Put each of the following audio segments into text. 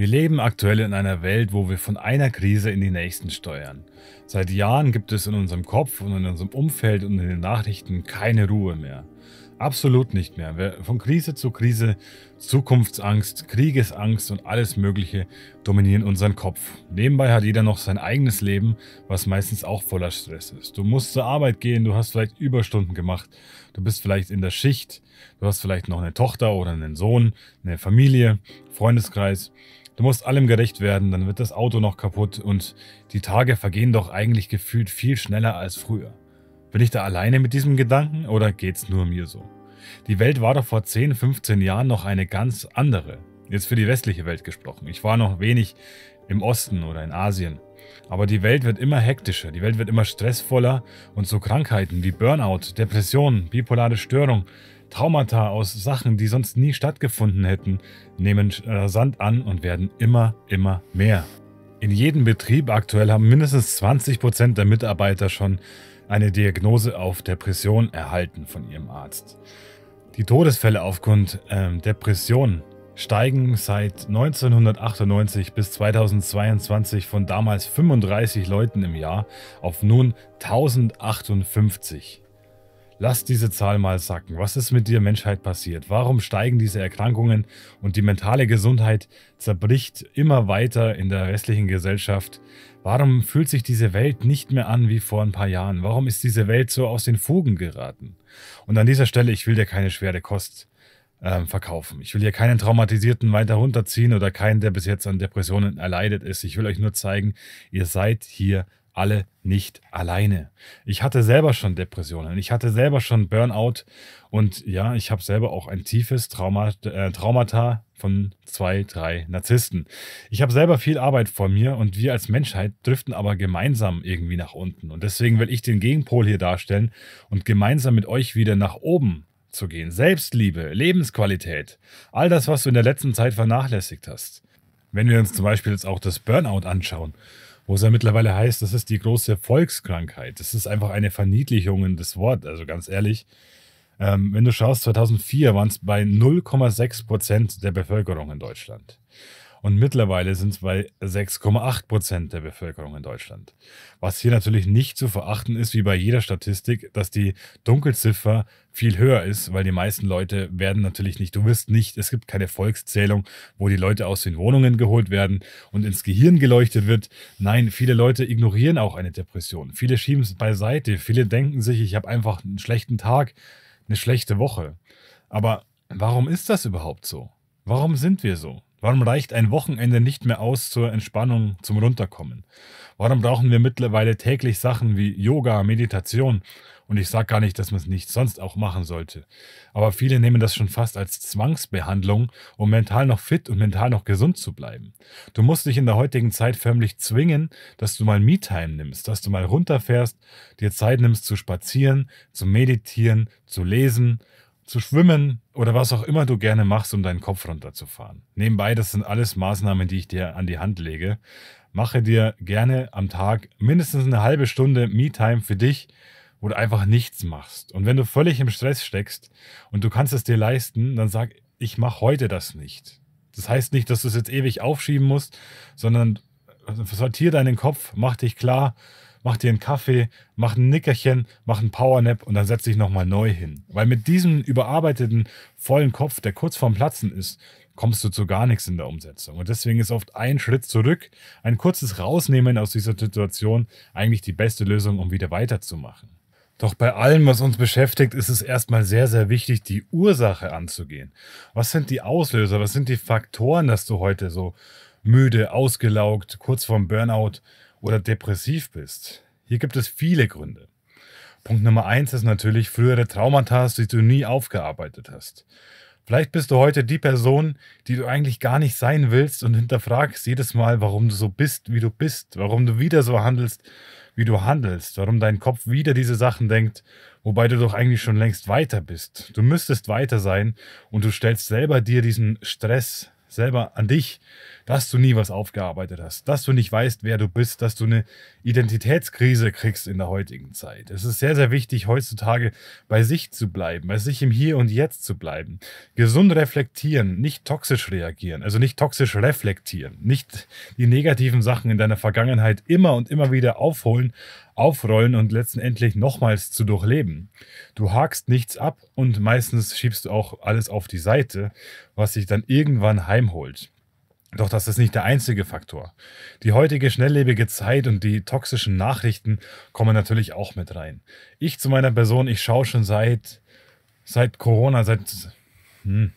Wir leben aktuell in einer Welt, wo wir von einer Krise in die nächsten steuern. Seit Jahren gibt es in unserem Kopf und in unserem Umfeld und in den Nachrichten keine Ruhe mehr. Absolut nicht mehr. von Krise zu Krise, Zukunftsangst, Kriegesangst und alles Mögliche dominieren unseren Kopf. Nebenbei hat jeder noch sein eigenes Leben, was meistens auch voller Stress ist. Du musst zur Arbeit gehen, du hast vielleicht Überstunden gemacht, du bist vielleicht in der Schicht, du hast vielleicht noch eine Tochter oder einen Sohn, eine Familie, Freundeskreis. Du musst allem gerecht werden, dann wird das Auto noch kaputt und die Tage vergehen doch eigentlich gefühlt viel schneller als früher. Bin ich da alleine mit diesem Gedanken oder geht's nur mir so? Die Welt war doch vor 10, 15 Jahren noch eine ganz andere. Jetzt für die westliche Welt gesprochen. Ich war noch wenig im Osten oder in Asien. Aber die Welt wird immer hektischer, die Welt wird immer stressvoller und so Krankheiten wie Burnout, Depressionen, bipolare Störung, Traumata aus Sachen, die sonst nie stattgefunden hätten, nehmen rasant äh, an und werden immer, immer mehr. In jedem Betrieb aktuell haben mindestens 20% Prozent der Mitarbeiter schon eine Diagnose auf Depression erhalten von ihrem Arzt. Die Todesfälle aufgrund äh, Depressionen steigen seit 1998 bis 2022 von damals 35 Leuten im Jahr auf nun 1058. Lass diese Zahl mal sacken. Was ist mit dir Menschheit passiert? Warum steigen diese Erkrankungen und die mentale Gesundheit zerbricht immer weiter in der restlichen Gesellschaft? Warum fühlt sich diese Welt nicht mehr an wie vor ein paar Jahren? Warum ist diese Welt so aus den Fugen geraten? Und an dieser Stelle, ich will dir keine schwere Kost ähm, verkaufen. Ich will hier keinen Traumatisierten weiter runterziehen oder keinen, der bis jetzt an Depressionen erleidet ist. Ich will euch nur zeigen, ihr seid hier alle nicht alleine. Ich hatte selber schon Depressionen, ich hatte selber schon Burnout und ja, ich habe selber auch ein tiefes Trauma, äh, Traumata von zwei, drei Narzissten. Ich habe selber viel Arbeit vor mir und wir als Menschheit driften aber gemeinsam irgendwie nach unten. Und deswegen will ich den Gegenpol hier darstellen und gemeinsam mit euch wieder nach oben zu gehen. Selbstliebe, Lebensqualität, all das, was du in der letzten Zeit vernachlässigt hast. Wenn wir uns zum Beispiel jetzt auch das Burnout anschauen wo es ja mittlerweile heißt, das ist die große Volkskrankheit. Das ist einfach eine Verniedlichung in das Wort, also ganz ehrlich. Ähm, wenn du schaust, 2004 waren es bei 0,6 Prozent der Bevölkerung in Deutschland. Und mittlerweile sind es bei 6,8 Prozent der Bevölkerung in Deutschland. Was hier natürlich nicht zu verachten ist, wie bei jeder Statistik, dass die Dunkelziffer viel höher ist, weil die meisten Leute werden natürlich nicht, du wirst nicht, es gibt keine Volkszählung, wo die Leute aus den Wohnungen geholt werden und ins Gehirn geleuchtet wird. Nein, viele Leute ignorieren auch eine Depression. Viele schieben es beiseite. Viele denken sich, ich habe einfach einen schlechten Tag, eine schlechte Woche. Aber warum ist das überhaupt so? Warum sind wir so? Warum reicht ein Wochenende nicht mehr aus zur Entspannung, zum Runterkommen? Warum brauchen wir mittlerweile täglich Sachen wie Yoga, Meditation? Und ich sage gar nicht, dass man es nicht sonst auch machen sollte. Aber viele nehmen das schon fast als Zwangsbehandlung, um mental noch fit und mental noch gesund zu bleiben. Du musst dich in der heutigen Zeit förmlich zwingen, dass du mal Me-Time nimmst, dass du mal runterfährst, dir Zeit nimmst zu spazieren, zu meditieren, zu lesen zu schwimmen oder was auch immer du gerne machst, um deinen Kopf runterzufahren. Nebenbei, das sind alles Maßnahmen, die ich dir an die Hand lege. Mache dir gerne am Tag mindestens eine halbe Stunde Me-Time für dich, wo du einfach nichts machst. Und wenn du völlig im Stress steckst und du kannst es dir leisten, dann sag, ich mache heute das nicht. Das heißt nicht, dass du es jetzt ewig aufschieben musst, sondern also sortiere deinen Kopf, mach dich klar, mach dir einen Kaffee, mach ein Nickerchen, mach einen Powernap und dann setz dich nochmal neu hin. Weil mit diesem überarbeiteten, vollen Kopf, der kurz vorm Platzen ist, kommst du zu gar nichts in der Umsetzung. Und deswegen ist oft ein Schritt zurück, ein kurzes Rausnehmen aus dieser Situation eigentlich die beste Lösung, um wieder weiterzumachen. Doch bei allem, was uns beschäftigt, ist es erstmal sehr, sehr wichtig, die Ursache anzugehen. Was sind die Auslöser? Was sind die Faktoren, dass du heute so müde, ausgelaugt, kurz vorm Burnout oder depressiv bist? Hier gibt es viele Gründe. Punkt Nummer eins ist natürlich frühere Traumata, die du nie aufgearbeitet hast. Vielleicht bist du heute die Person, die du eigentlich gar nicht sein willst und hinterfragst jedes Mal, warum du so bist, wie du bist, warum du wieder so handelst, wie du handelst, warum dein Kopf wieder diese Sachen denkt, wobei du doch eigentlich schon längst weiter bist. Du müsstest weiter sein und du stellst selber dir diesen Stress selber an dich, dass du nie was aufgearbeitet hast, dass du nicht weißt, wer du bist, dass du eine Identitätskrise kriegst in der heutigen Zeit. Es ist sehr, sehr wichtig, heutzutage bei sich zu bleiben, bei sich im Hier und Jetzt zu bleiben. Gesund reflektieren, nicht toxisch reagieren, also nicht toxisch reflektieren, nicht die negativen Sachen in deiner Vergangenheit immer und immer wieder aufholen, aufrollen und letztendlich nochmals zu durchleben. Du hakst nichts ab und meistens schiebst du auch alles auf die Seite, was sich dann irgendwann heimholt. Doch das ist nicht der einzige Faktor. Die heutige schnelllebige Zeit und die toxischen Nachrichten kommen natürlich auch mit rein. Ich zu meiner Person, ich schaue schon seit, seit Corona, seit, hm,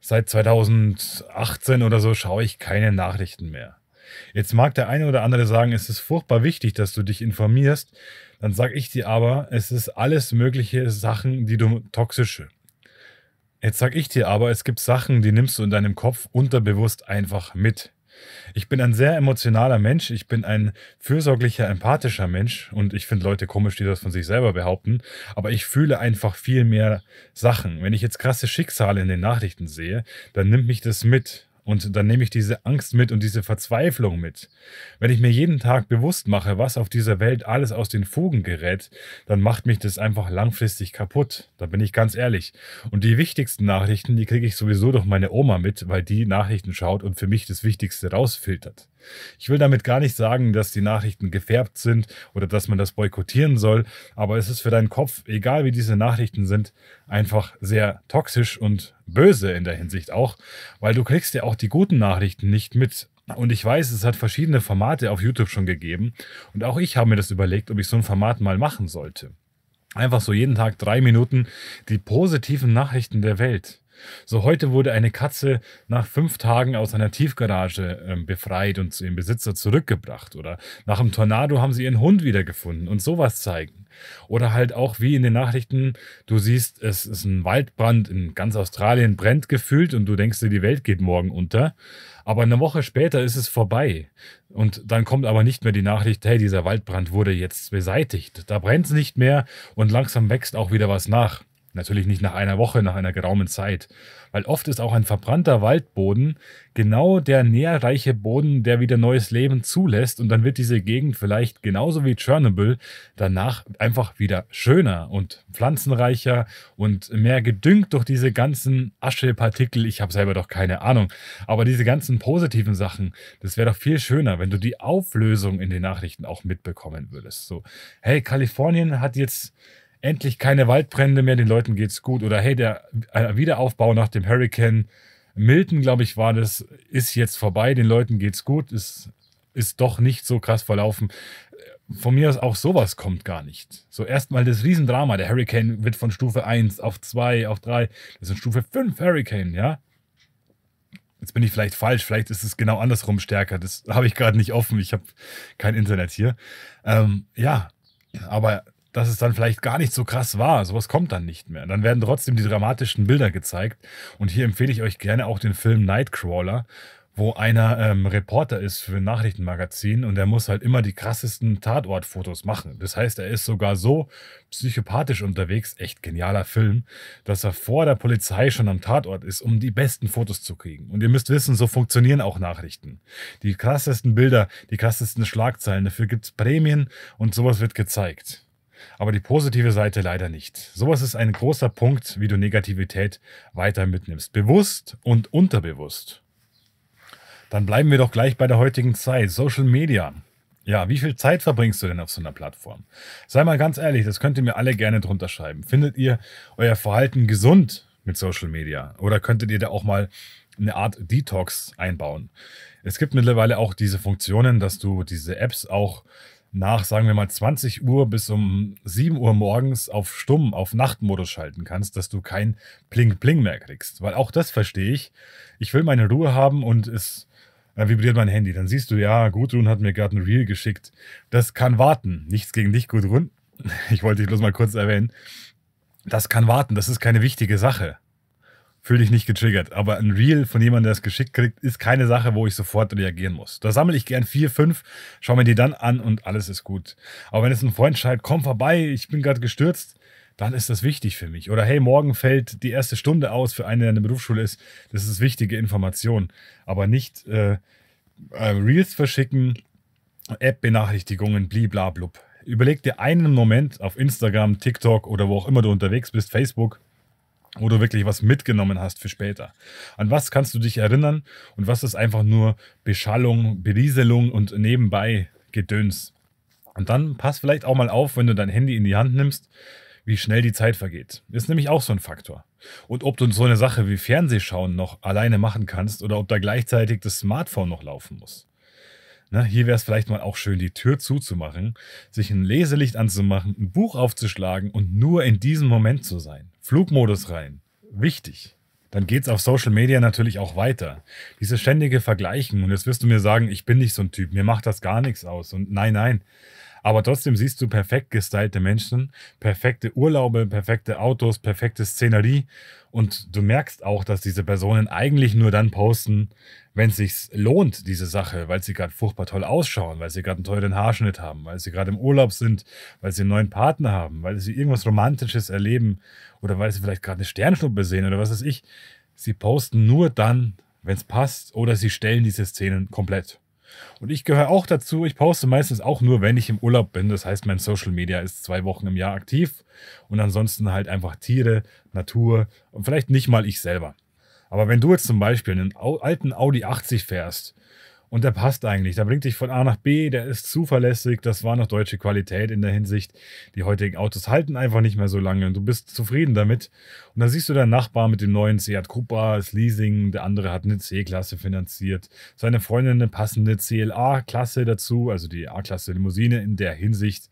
seit 2018 oder so, schaue ich keine Nachrichten mehr. Jetzt mag der eine oder andere sagen, es ist furchtbar wichtig, dass du dich informierst. Dann sage ich dir aber, es ist alles mögliche Sachen, die du toxische. Jetzt sage ich dir aber, es gibt Sachen, die nimmst du in deinem Kopf unterbewusst einfach mit. Ich bin ein sehr emotionaler Mensch, ich bin ein fürsorglicher, empathischer Mensch und ich finde Leute komisch, die das von sich selber behaupten, aber ich fühle einfach viel mehr Sachen. Wenn ich jetzt krasse Schicksale in den Nachrichten sehe, dann nimmt mich das mit und dann nehme ich diese Angst mit und diese Verzweiflung mit. Wenn ich mir jeden Tag bewusst mache, was auf dieser Welt alles aus den Fugen gerät, dann macht mich das einfach langfristig kaputt. Da bin ich ganz ehrlich. Und die wichtigsten Nachrichten, die kriege ich sowieso durch meine Oma mit, weil die Nachrichten schaut und für mich das Wichtigste rausfiltert. Ich will damit gar nicht sagen, dass die Nachrichten gefärbt sind oder dass man das boykottieren soll, aber es ist für deinen Kopf, egal wie diese Nachrichten sind, einfach sehr toxisch und böse in der Hinsicht auch, weil du kriegst ja auch die guten Nachrichten nicht mit. Und ich weiß, es hat verschiedene Formate auf YouTube schon gegeben und auch ich habe mir das überlegt, ob ich so ein Format mal machen sollte. Einfach so jeden Tag drei Minuten die positiven Nachrichten der Welt. So heute wurde eine Katze nach fünf Tagen aus einer Tiefgarage ähm, befreit und zu ihrem Besitzer zurückgebracht. Oder nach einem Tornado haben sie ihren Hund wiedergefunden und sowas zeigen. Oder halt auch wie in den Nachrichten, du siehst, es ist ein Waldbrand in ganz Australien brennt gefühlt und du denkst dir, die Welt geht morgen unter. Aber eine Woche später ist es vorbei. Und dann kommt aber nicht mehr die Nachricht, hey, dieser Waldbrand wurde jetzt beseitigt. Da brennt es nicht mehr und langsam wächst auch wieder was nach. Natürlich nicht nach einer Woche, nach einer geraumen Zeit, weil oft ist auch ein verbrannter Waldboden genau der nährreiche Boden, der wieder neues Leben zulässt und dann wird diese Gegend vielleicht genauso wie Tschernobyl danach einfach wieder schöner und pflanzenreicher und mehr gedüngt durch diese ganzen Aschepartikel. Ich habe selber doch keine Ahnung, aber diese ganzen positiven Sachen, das wäre doch viel schöner, wenn du die Auflösung in den Nachrichten auch mitbekommen würdest. So, hey, Kalifornien hat jetzt endlich keine Waldbrände mehr, den Leuten geht's gut. Oder hey, der äh, Wiederaufbau nach dem Hurricane Milton, glaube ich, war das, ist jetzt vorbei, den Leuten geht's gut, es ist doch nicht so krass verlaufen. Von mir aus auch sowas kommt gar nicht. So erstmal das Riesendrama, der Hurricane wird von Stufe 1 auf 2, auf 3, das sind Stufe 5 Hurricane, ja. Jetzt bin ich vielleicht falsch, vielleicht ist es genau andersrum stärker. Das habe ich gerade nicht offen, ich habe kein Internet hier. Ähm, ja, aber dass es dann vielleicht gar nicht so krass war. Sowas kommt dann nicht mehr. Dann werden trotzdem die dramatischen Bilder gezeigt. Und hier empfehle ich euch gerne auch den Film Nightcrawler, wo einer ähm, Reporter ist für ein Nachrichtenmagazin und er muss halt immer die krassesten Tatortfotos machen. Das heißt, er ist sogar so psychopathisch unterwegs, echt genialer Film, dass er vor der Polizei schon am Tatort ist, um die besten Fotos zu kriegen. Und ihr müsst wissen, so funktionieren auch Nachrichten. Die krassesten Bilder, die krassesten Schlagzeilen, dafür gibt es Prämien und sowas wird gezeigt aber die positive Seite leider nicht. Sowas ist ein großer Punkt, wie du Negativität weiter mitnimmst, bewusst und unterbewusst. Dann bleiben wir doch gleich bei der heutigen Zeit, Social Media. Ja, wie viel Zeit verbringst du denn auf so einer Plattform? Sei mal ganz ehrlich, das könnt ihr mir alle gerne drunter schreiben. Findet ihr euer Verhalten gesund mit Social Media? Oder könntet ihr da auch mal eine Art Detox einbauen? Es gibt mittlerweile auch diese Funktionen, dass du diese Apps auch nach, sagen wir mal, 20 Uhr bis um 7 Uhr morgens auf Stumm, auf Nachtmodus schalten kannst, dass du kein Pling-Pling mehr kriegst. Weil auch das verstehe ich. Ich will meine Ruhe haben und es äh, vibriert mein Handy. Dann siehst du, ja, Gudrun hat mir gerade ein Reel geschickt. Das kann warten. Nichts gegen dich, Gudrun. Ich wollte dich bloß mal kurz erwähnen. Das kann warten. Das ist keine wichtige Sache. Fühl dich nicht getriggert. Aber ein Reel von jemandem, der es geschickt kriegt, ist keine Sache, wo ich sofort reagieren muss. Da sammle ich gern vier, fünf, schaue mir die dann an und alles ist gut. Aber wenn es ein Freund schreibt, komm vorbei, ich bin gerade gestürzt, dann ist das wichtig für mich. Oder hey, morgen fällt die erste Stunde aus für einen, der in der Berufsschule ist. Das ist wichtige Information. Aber nicht äh, äh Reels verschicken, App-Benachrichtigungen, bliblablub. Überleg dir einen Moment auf Instagram, TikTok oder wo auch immer du unterwegs bist, Facebook, wo du wirklich was mitgenommen hast für später. An was kannst du dich erinnern und was ist einfach nur Beschallung, Berieselung und nebenbei Gedöns. Und dann pass vielleicht auch mal auf, wenn du dein Handy in die Hand nimmst, wie schnell die Zeit vergeht. Ist nämlich auch so ein Faktor. Und ob du so eine Sache wie Fernsehschauen noch alleine machen kannst oder ob da gleichzeitig das Smartphone noch laufen muss. Na, hier wäre es vielleicht mal auch schön, die Tür zuzumachen, sich ein Leselicht anzumachen, ein Buch aufzuschlagen und nur in diesem Moment zu sein. Flugmodus rein. Wichtig. Dann geht's auf Social Media natürlich auch weiter. Dieses ständige Vergleichen. Und jetzt wirst du mir sagen, ich bin nicht so ein Typ, mir macht das gar nichts aus. Und nein, nein. Aber trotzdem siehst du perfekt gestylte Menschen, perfekte Urlaube, perfekte Autos, perfekte Szenerie. Und du merkst auch, dass diese Personen eigentlich nur dann posten, wenn es sich lohnt, diese Sache, weil sie gerade furchtbar toll ausschauen, weil sie gerade einen tollen Haarschnitt haben, weil sie gerade im Urlaub sind, weil sie einen neuen Partner haben, weil sie irgendwas Romantisches erleben oder weil sie vielleicht gerade eine Sternschnuppe sehen oder was weiß ich. Sie posten nur dann, wenn es passt, oder sie stellen diese Szenen komplett. Und ich gehöre auch dazu. Ich poste meistens auch nur, wenn ich im Urlaub bin. Das heißt, mein Social Media ist zwei Wochen im Jahr aktiv. Und ansonsten halt einfach Tiere, Natur und vielleicht nicht mal ich selber. Aber wenn du jetzt zum Beispiel einen alten Audi 80 fährst und der passt eigentlich. Der bringt dich von A nach B, der ist zuverlässig. Das war noch deutsche Qualität in der Hinsicht. Die heutigen Autos halten einfach nicht mehr so lange und du bist zufrieden damit. Und dann siehst du deinen Nachbar mit dem neuen Seat Cupra, das Leasing. Der andere hat eine C-Klasse finanziert. Seine Freundin eine passende CLA-Klasse dazu, also die A-Klasse Limousine in der Hinsicht.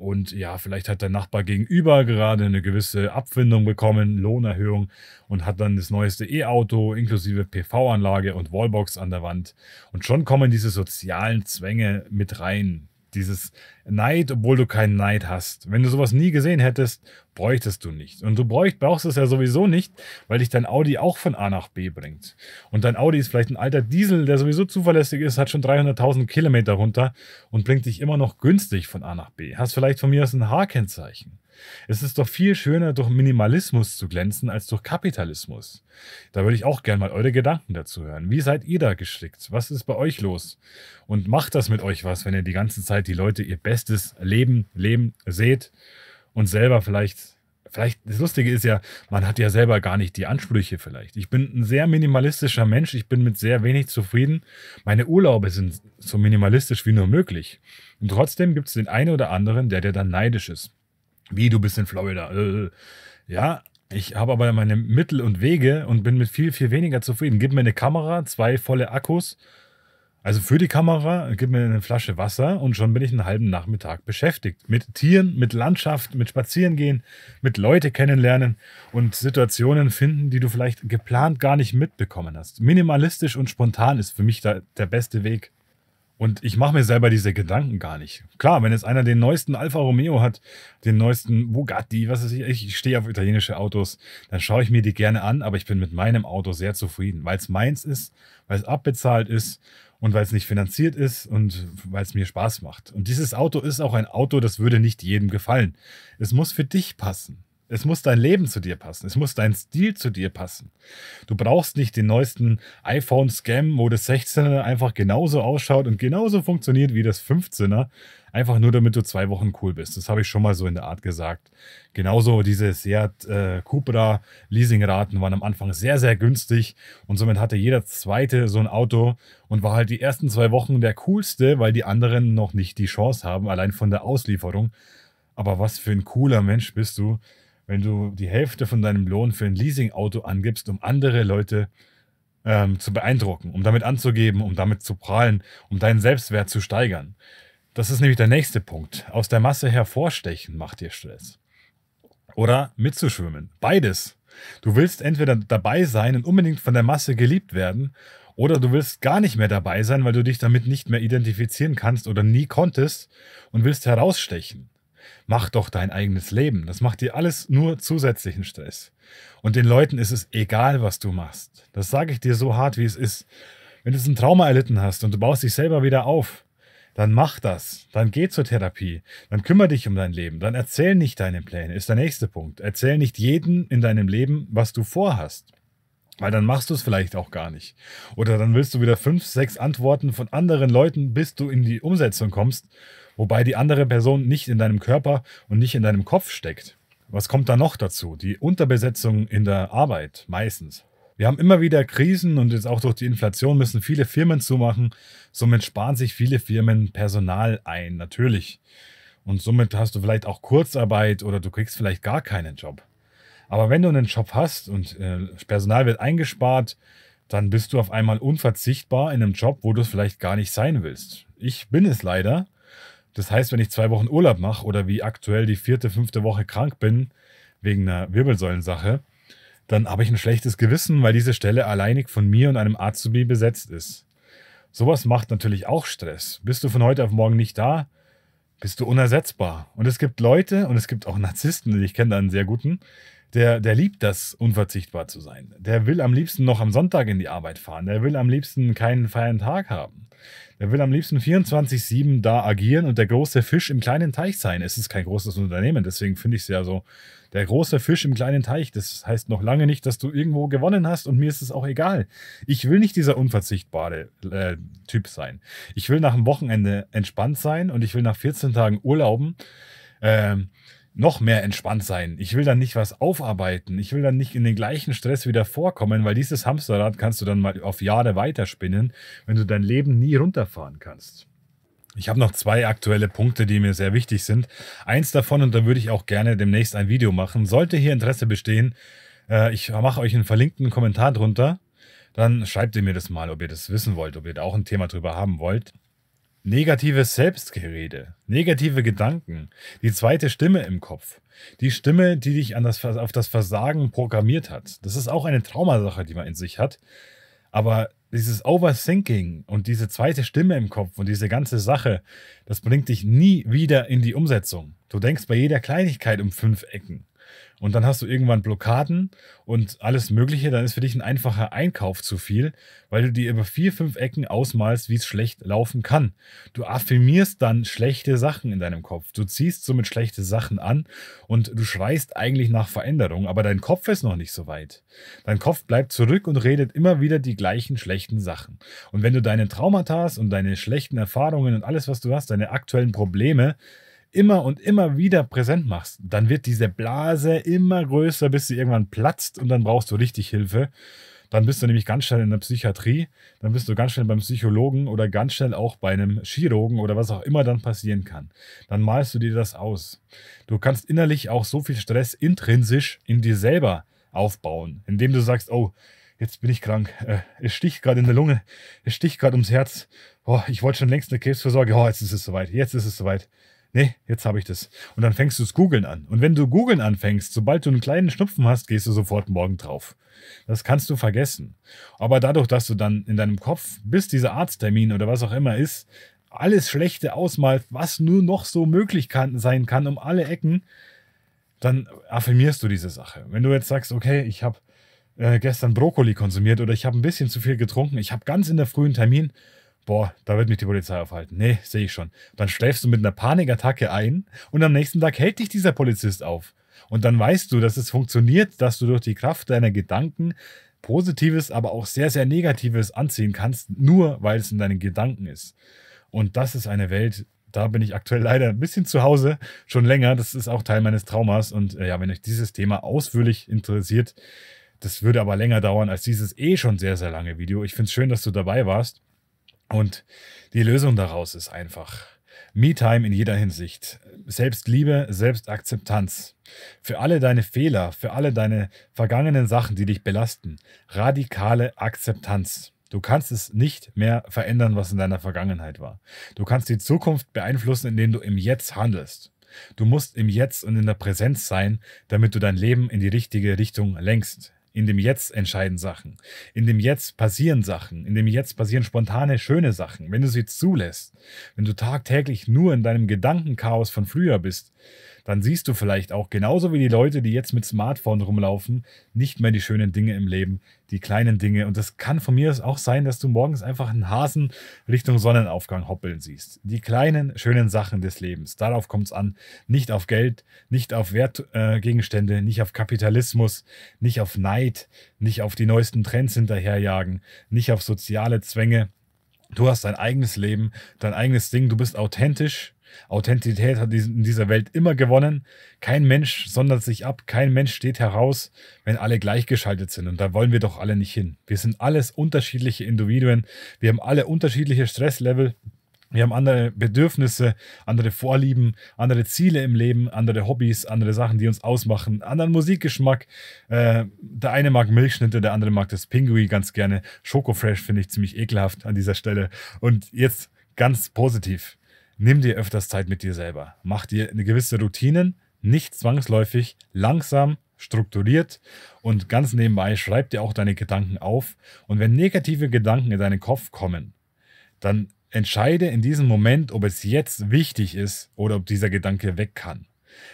Und ja, vielleicht hat der Nachbar gegenüber gerade eine gewisse Abfindung bekommen, Lohnerhöhung und hat dann das neueste E-Auto inklusive PV-Anlage und Wallbox an der Wand. Und schon kommen diese sozialen Zwänge mit rein. Dieses Neid, obwohl du keinen Neid hast. Wenn du sowas nie gesehen hättest, bräuchtest du nicht. Und du bräucht, brauchst es ja sowieso nicht, weil dich dein Audi auch von A nach B bringt. Und dein Audi ist vielleicht ein alter Diesel, der sowieso zuverlässig ist, hat schon 300.000 Kilometer runter und bringt dich immer noch günstig von A nach B. Hast vielleicht von mir aus ein H-Kennzeichen. Es ist doch viel schöner, durch Minimalismus zu glänzen, als durch Kapitalismus. Da würde ich auch gerne mal eure Gedanken dazu hören. Wie seid ihr da geschickt? Was ist bei euch los? Und macht das mit euch was, wenn ihr die ganze Zeit die Leute ihr bestes Leben, Leben seht und selber vielleicht vielleicht, das Lustige ist ja, man hat ja selber gar nicht die Ansprüche vielleicht. Ich bin ein sehr minimalistischer Mensch, ich bin mit sehr wenig zufrieden. Meine Urlaube sind so minimalistisch wie nur möglich. Und trotzdem gibt es den einen oder anderen, der dir dann neidisch ist. Wie, du bist in Florida? Äh, äh, äh. ja, ich habe aber meine Mittel und Wege und bin mit viel, viel weniger zufrieden. Gib mir eine Kamera, zwei volle Akkus. Also für die Kamera, gib mir eine Flasche Wasser und schon bin ich einen halben Nachmittag beschäftigt. Mit Tieren, mit Landschaft, mit Spazierengehen, mit Leute kennenlernen und Situationen finden, die du vielleicht geplant gar nicht mitbekommen hast. Minimalistisch und spontan ist für mich der beste Weg. Und ich mache mir selber diese Gedanken gar nicht. Klar, wenn jetzt einer den neuesten Alfa Romeo hat, den neuesten Bugatti, was weiß ich, ich stehe auf italienische Autos, dann schaue ich mir die gerne an, aber ich bin mit meinem Auto sehr zufrieden, weil es meins ist, weil es abbezahlt ist und weil es nicht finanziert ist und weil es mir Spaß macht. Und dieses Auto ist auch ein Auto, das würde nicht jedem gefallen. Es muss für dich passen. Es muss dein Leben zu dir passen. Es muss dein Stil zu dir passen. Du brauchst nicht den neuesten iPhone-Scam, wo das 16er einfach genauso ausschaut und genauso funktioniert wie das 15er. Einfach nur, damit du zwei Wochen cool bist. Das habe ich schon mal so in der Art gesagt. Genauso diese Seat äh, Cupra Leasingraten waren am Anfang sehr, sehr günstig. Und somit hatte jeder zweite so ein Auto und war halt die ersten zwei Wochen der coolste, weil die anderen noch nicht die Chance haben, allein von der Auslieferung. Aber was für ein cooler Mensch bist du, wenn du die Hälfte von deinem Lohn für ein Leasing-Auto angibst, um andere Leute ähm, zu beeindrucken, um damit anzugeben, um damit zu prahlen, um deinen Selbstwert zu steigern. Das ist nämlich der nächste Punkt. Aus der Masse hervorstechen macht dir Stress. Oder mitzuschwimmen. Beides. Du willst entweder dabei sein und unbedingt von der Masse geliebt werden, oder du willst gar nicht mehr dabei sein, weil du dich damit nicht mehr identifizieren kannst oder nie konntest und willst herausstechen. Mach doch dein eigenes Leben. Das macht dir alles nur zusätzlichen Stress. Und den Leuten ist es egal, was du machst. Das sage ich dir so hart, wie es ist. Wenn du ein Trauma erlitten hast und du baust dich selber wieder auf, dann mach das. Dann geh zur Therapie. Dann kümmere dich um dein Leben. Dann erzähl nicht deine Pläne, ist der nächste Punkt. Erzähl nicht jedem in deinem Leben, was du vorhast. Weil dann machst du es vielleicht auch gar nicht. Oder dann willst du wieder fünf, sechs Antworten von anderen Leuten, bis du in die Umsetzung kommst wobei die andere Person nicht in deinem Körper und nicht in deinem Kopf steckt. Was kommt da noch dazu? Die Unterbesetzung in der Arbeit meistens. Wir haben immer wieder Krisen und jetzt auch durch die Inflation müssen viele Firmen zumachen. Somit sparen sich viele Firmen Personal ein, natürlich. Und somit hast du vielleicht auch Kurzarbeit oder du kriegst vielleicht gar keinen Job. Aber wenn du einen Job hast und äh, Personal wird eingespart, dann bist du auf einmal unverzichtbar in einem Job, wo du es vielleicht gar nicht sein willst. Ich bin es leider das heißt, wenn ich zwei Wochen Urlaub mache oder wie aktuell die vierte, fünfte Woche krank bin, wegen einer Wirbelsäulensache, dann habe ich ein schlechtes Gewissen, weil diese Stelle alleinig von mir und einem Azubi besetzt ist. Sowas macht natürlich auch Stress. Bist du von heute auf morgen nicht da, bist du unersetzbar. Und es gibt Leute und es gibt auch Narzissten, ich kenne da einen sehr guten, der, der liebt das, unverzichtbar zu sein. Der will am liebsten noch am Sonntag in die Arbeit fahren. Der will am liebsten keinen feiern Tag haben. Der will am liebsten 24-7 da agieren und der große Fisch im kleinen Teich sein. Es ist kein großes Unternehmen, deswegen finde ich es ja so. Der große Fisch im kleinen Teich, das heißt noch lange nicht, dass du irgendwo gewonnen hast und mir ist es auch egal. Ich will nicht dieser unverzichtbare äh, Typ sein. Ich will nach dem Wochenende entspannt sein und ich will nach 14 Tagen Urlauben. Ähm, noch mehr entspannt sein. Ich will dann nicht was aufarbeiten. Ich will dann nicht in den gleichen Stress wieder vorkommen, weil dieses Hamsterrad kannst du dann mal auf Jahre weiterspinnen, wenn du dein Leben nie runterfahren kannst. Ich habe noch zwei aktuelle Punkte, die mir sehr wichtig sind. Eins davon, und da würde ich auch gerne demnächst ein Video machen, sollte hier Interesse bestehen. Äh, ich mache euch einen verlinkten Kommentar drunter. Dann schreibt ihr mir das mal, ob ihr das wissen wollt, ob ihr da auch ein Thema drüber haben wollt. Negatives Selbstgerede, negative Gedanken, die zweite Stimme im Kopf, die Stimme, die dich an das, auf das Versagen programmiert hat. Das ist auch eine Traumasache, die man in sich hat. Aber dieses Overthinking und diese zweite Stimme im Kopf und diese ganze Sache, das bringt dich nie wieder in die Umsetzung. Du denkst bei jeder Kleinigkeit um fünf Ecken und dann hast du irgendwann Blockaden und alles Mögliche, dann ist für dich ein einfacher Einkauf zu viel, weil du dir über vier, fünf Ecken ausmalst, wie es schlecht laufen kann. Du affirmierst dann schlechte Sachen in deinem Kopf. Du ziehst somit schlechte Sachen an und du schreist eigentlich nach Veränderung, aber dein Kopf ist noch nicht so weit. Dein Kopf bleibt zurück und redet immer wieder die gleichen schlechten Sachen. Und wenn du deine Traumata und deine schlechten Erfahrungen und alles, was du hast, deine aktuellen Probleme, immer und immer wieder präsent machst, dann wird diese Blase immer größer, bis sie irgendwann platzt und dann brauchst du richtig Hilfe. Dann bist du nämlich ganz schnell in der Psychiatrie, dann bist du ganz schnell beim Psychologen oder ganz schnell auch bei einem Chirurgen oder was auch immer dann passieren kann. Dann malst du dir das aus. Du kannst innerlich auch so viel Stress intrinsisch in dir selber aufbauen, indem du sagst, oh, jetzt bin ich krank. Äh, es sticht gerade in der Lunge. Es sticht gerade ums Herz. Oh, ich wollte schon längst eine Krebsversorgung. Oh, jetzt ist es soweit. Jetzt ist es soweit nee, jetzt habe ich das. Und dann fängst du es googeln an. Und wenn du googeln anfängst, sobald du einen kleinen Schnupfen hast, gehst du sofort morgen drauf. Das kannst du vergessen. Aber dadurch, dass du dann in deinem Kopf, bis dieser Arzttermin oder was auch immer ist, alles Schlechte ausmalst, was nur noch so möglich kann, sein kann, um alle Ecken, dann affirmierst du diese Sache. Wenn du jetzt sagst, okay, ich habe äh, gestern Brokkoli konsumiert oder ich habe ein bisschen zu viel getrunken, ich habe ganz in der frühen Termin, boah, da wird mich die Polizei aufhalten. Nee, sehe ich schon. Dann schläfst du mit einer Panikattacke ein und am nächsten Tag hält dich dieser Polizist auf. Und dann weißt du, dass es funktioniert, dass du durch die Kraft deiner Gedanken Positives, aber auch sehr, sehr Negatives anziehen kannst, nur weil es in deinen Gedanken ist. Und das ist eine Welt, da bin ich aktuell leider ein bisschen zu Hause, schon länger. Das ist auch Teil meines Traumas. Und äh, ja, wenn euch dieses Thema ausführlich interessiert, das würde aber länger dauern als dieses eh schon sehr, sehr lange Video. Ich finde es schön, dass du dabei warst. Und die Lösung daraus ist einfach. Me-Time in jeder Hinsicht. Selbstliebe, Selbstakzeptanz. Für alle deine Fehler, für alle deine vergangenen Sachen, die dich belasten. Radikale Akzeptanz. Du kannst es nicht mehr verändern, was in deiner Vergangenheit war. Du kannst die Zukunft beeinflussen, indem du im Jetzt handelst. Du musst im Jetzt und in der Präsenz sein, damit du dein Leben in die richtige Richtung lenkst. In dem Jetzt entscheiden Sachen. In dem Jetzt passieren Sachen. In dem Jetzt passieren spontane, schöne Sachen. Wenn du sie zulässt, wenn du tagtäglich nur in deinem Gedankenchaos von früher bist, dann siehst du vielleicht auch, genauso wie die Leute, die jetzt mit Smartphone rumlaufen, nicht mehr die schönen Dinge im Leben, die kleinen Dinge. Und das kann von mir aus auch sein, dass du morgens einfach einen Hasen Richtung Sonnenaufgang hoppeln siehst. Die kleinen, schönen Sachen des Lebens. Darauf kommt es an. Nicht auf Geld, nicht auf Wertgegenstände, äh, nicht auf Kapitalismus, nicht auf Neid, nicht auf die neuesten Trends hinterherjagen, nicht auf soziale Zwänge. Du hast dein eigenes Leben, dein eigenes Ding, du bist authentisch Authentizität hat in dieser Welt immer gewonnen. Kein Mensch sondert sich ab, kein Mensch steht heraus, wenn alle gleichgeschaltet sind. Und da wollen wir doch alle nicht hin. Wir sind alles unterschiedliche Individuen. Wir haben alle unterschiedliche Stresslevel. Wir haben andere Bedürfnisse, andere Vorlieben, andere Ziele im Leben, andere Hobbys, andere Sachen, die uns ausmachen, anderen Musikgeschmack. Äh, der eine mag Milchschnitte, der andere mag das Pinguin ganz gerne. Schokofresh finde ich ziemlich ekelhaft an dieser Stelle. Und jetzt ganz positiv nimm dir öfters Zeit mit dir selber. Mach dir eine gewisse Routinen, nicht zwangsläufig, langsam, strukturiert und ganz nebenbei schreib dir auch deine Gedanken auf. Und wenn negative Gedanken in deinen Kopf kommen, dann entscheide in diesem Moment, ob es jetzt wichtig ist oder ob dieser Gedanke weg kann.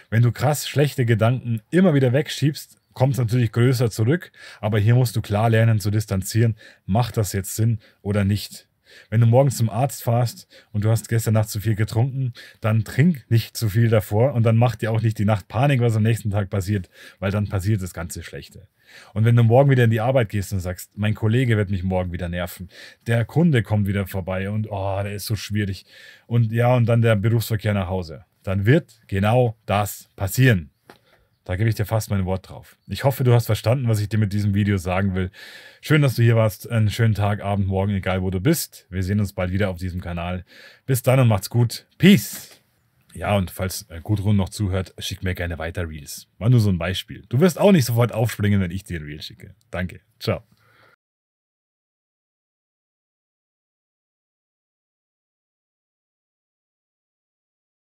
Wenn du krass schlechte Gedanken immer wieder wegschiebst, kommt es natürlich größer zurück, aber hier musst du klar lernen zu distanzieren, macht das jetzt Sinn oder nicht. Wenn du morgens zum Arzt fahrst und du hast gestern Nacht zu viel getrunken, dann trink nicht zu viel davor und dann mach dir auch nicht die Nacht Panik, was am nächsten Tag passiert, weil dann passiert das ganze Schlechte. Und wenn du morgen wieder in die Arbeit gehst und sagst, mein Kollege wird mich morgen wieder nerven, der Kunde kommt wieder vorbei und oh, der ist so schwierig und ja, und dann der Berufsverkehr nach Hause, dann wird genau das passieren. Da gebe ich dir fast mein Wort drauf. Ich hoffe, du hast verstanden, was ich dir mit diesem Video sagen will. Schön, dass du hier warst. Einen schönen Tag, Abend, Morgen, egal wo du bist. Wir sehen uns bald wieder auf diesem Kanal. Bis dann und macht's gut. Peace! Ja, und falls äh, Gudrun noch zuhört, schick mir gerne weiter Reels. War nur so ein Beispiel. Du wirst auch nicht sofort aufspringen, wenn ich dir ein Reel schicke. Danke. Ciao.